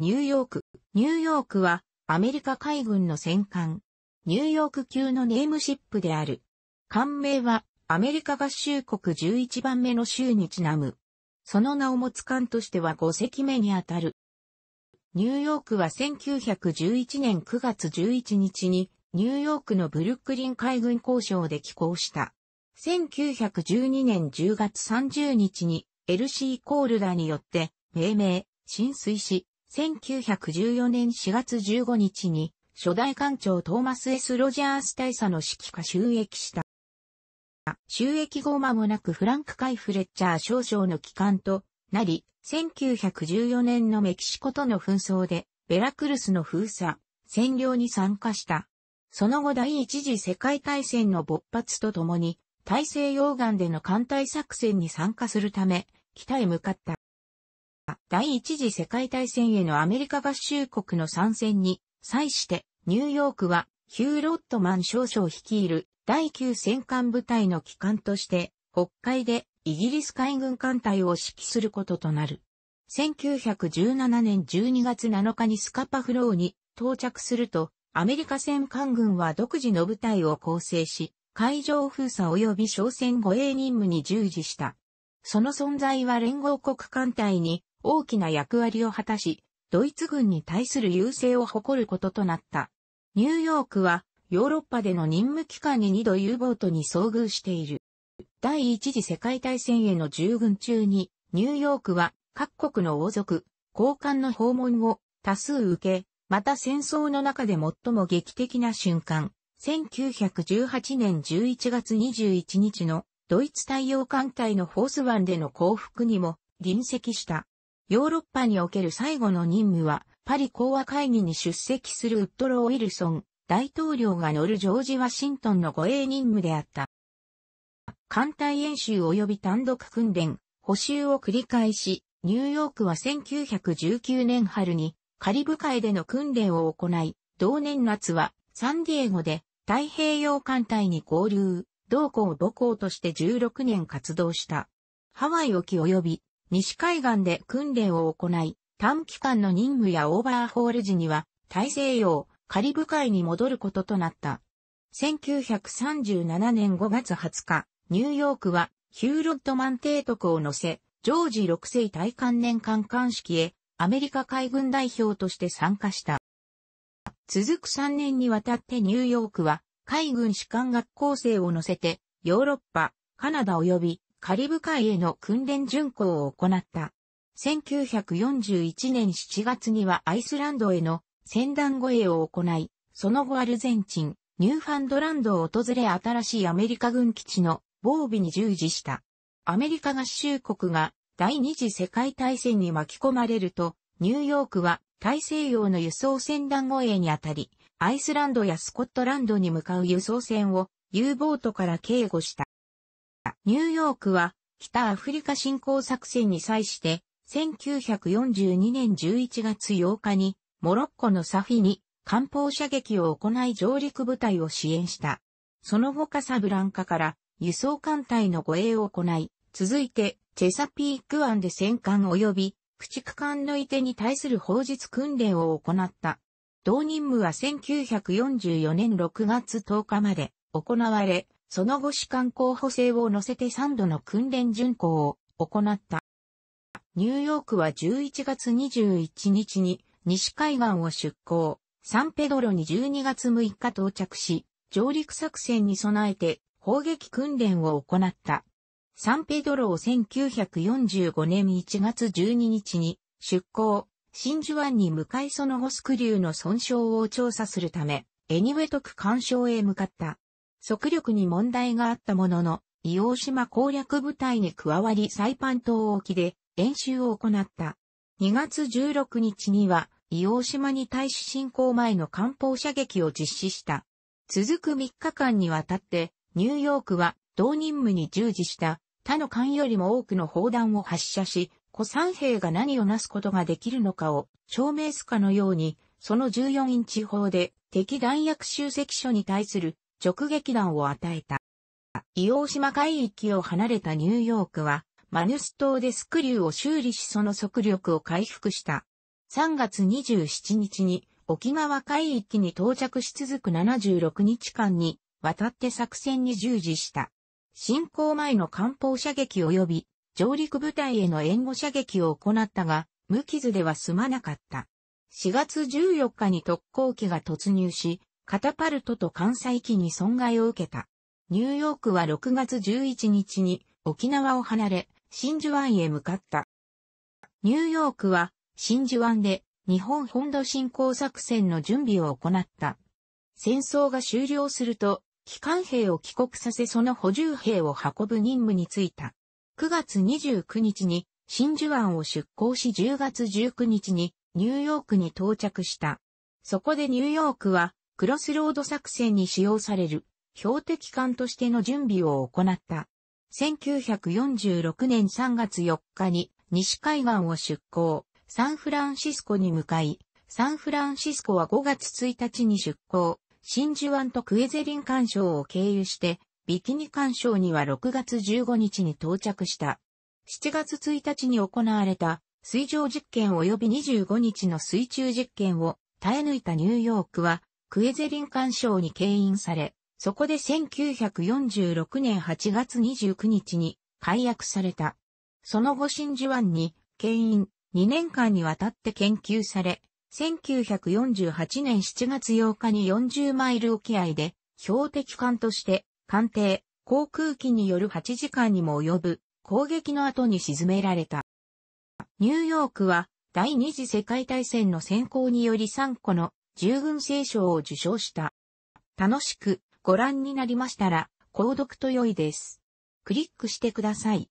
ニューヨーク。ニューヨークはアメリカ海軍の戦艦。ニューヨーク級のネームシップである。艦名はアメリカ合衆国11番目の州にちなむ。その名を持つ艦としては5隻目にあたる。ニューヨークは1911年9月11日にニューヨークのブルックリン海軍交渉で寄港した。1912年10月30日に LC コールダによって命名、浸水し、1914年4月15日に、初代艦長トーマス・ S・ ロジャース大佐の指揮下収益した。収益後間もなくフランク・カイ・フレッチャー少将の帰還となり、1914年のメキシコとの紛争で、ベラクルスの封鎖、占領に参加した。その後第一次世界大戦の勃発とともに、大西洋岸での艦隊作戦に参加するため、北へ向かった。第一次世界大戦へのアメリカ合衆国の参戦に際してニューヨークはヒュー・ロットマン少将率いる第9戦艦部隊の機関として国会でイギリス海軍艦隊を指揮することとなる。1917年12月7日にスカパフローに到着すると、アメリカ戦艦軍は独自の部隊を構成し、海上封鎖及び商船護衛任務に従事した。その存在は連合国艦隊に大きな役割を果たし、ドイツ軍に対する優勢を誇ることとなった。ニューヨークは、ヨーロッパでの任務期間に2度 U ボートに遭遇している。第一次世界大戦への従軍中に、ニューヨークは各国の王族、高官の訪問を多数受け、また戦争の中で最も劇的な瞬間、1918年11月21日のドイツ太陽艦隊のフォース湾での降伏にも臨席した。ヨーロッパにおける最後の任務は、パリ講和会議に出席するウッドロー・ウィルソン大統領が乗るジョージ・ワシントンの護衛任務であった。艦隊演習及び単独訓練、補修を繰り返し、ニューヨークは1919年春にカリブ海での訓練を行い、同年夏はサンディエゴで太平洋艦隊に合流、同校母校として16年活動した。ハワイ沖及び西海岸で訓練を行い、短期間の任務やオーバーホール時には、大西洋、カリブ海に戻ることとなった。1937年5月20日、ニューヨークは、ヒューロッドマン提督を乗せ、ジョージ6世大観年間艦式へ、アメリカ海軍代表として参加した。続く3年にわたってニューヨークは、海軍士官学校生を乗せて、ヨーロッパ、カナダ及びカリブ海への訓練巡航を行った。1941年7月にはアイスランドへの船団護衛を行い、その後アルゼンチン、ニューファンドランドを訪れ新しいアメリカ軍基地の防備に従事した。アメリカ合衆国が第二次世界大戦に巻き込まれると、ニューヨークは大西洋の輸送船団護衛にあたり、アイスランドやスコットランドに向かう輸送船を U ボートから警護した。ニューヨークは北アフリカ侵攻作戦に際して、1942年11月8日にモロッコのサフィに艦砲射撃を行い上陸部隊を支援した。その後カサブランカから輸送艦隊の護衛を行い、続いてチェサピーク湾で戦艦及び駆逐艦の移転に対する法術訓練を行った。同任務は1944年6月10日まで行われ、その後士官候補生を乗せて3度の訓練巡行を行った。ニューヨークは11月21日に西海岸を出港、サンペドロに12月6日到着し、上陸作戦に備えて砲撃訓練を行った。サンペドロを1945年1月12日に出港、真珠湾に向かいその後スクリューの損傷を調査するため、エニウェトク干渉へ向かった。速力に問題があったものの、伊黄島攻略部隊に加わりサイパン島沖で演習を行った。2月16日には、伊黄島に対し侵攻前の艦砲射撃を実施した。続く3日間にわたって、ニューヨークは同任務に従事した他の艦よりも多くの砲弾を発射し、古参兵が何をなすことができるのかを証明すかのように、その14インチ砲で敵弾薬集積所に対する直撃弾を与えた。伊王島海域を離れたニューヨークは、マヌス島でスクリューを修理しその速力を回復した。3月27日に沖縄海域に到着し続く76日間に渡って作戦に従事した。進行前の艦砲射撃及び上陸部隊への援護射撃を行ったが、無傷では済まなかった。4月14日に特攻機が突入し、カタパルトと関西機に損害を受けた。ニューヨークは6月11日に沖縄を離れ、真珠湾へ向かった。ニューヨークは真珠湾で日本本土侵攻作戦の準備を行った。戦争が終了すると、機関兵を帰国させその補充兵を運ぶ任務に就いた。9月29日に真珠湾を出港し10月19日にニューヨークに到着した。そこでニューヨークはクロスロード作戦に使用される標的艦としての準備を行った。1946年3月4日に西海岸を出港、サンフランシスコに向かい、サンフランシスコは5月1日に出港、真珠湾とクエゼリン干渉を経由して、ビキニ干渉には6月15日に到着した。7月1日に行われた水上実験及び25日の水中実験を耐え抜いたニューヨークはクエゼリン干渉に牽引され、そこで1946年8月29日に解約された。その後真珠湾に牽引2年間にわたって研究され、1948年7月8日に40マイル沖合で標的艦として艦艇、航空機による8時間にも及ぶ攻撃の後に沈められた。ニューヨークは第二次世界大戦の先行により3個の従軍聖賞を受賞した。楽しくご覧になりましたら、購読と良いです。クリックしてください。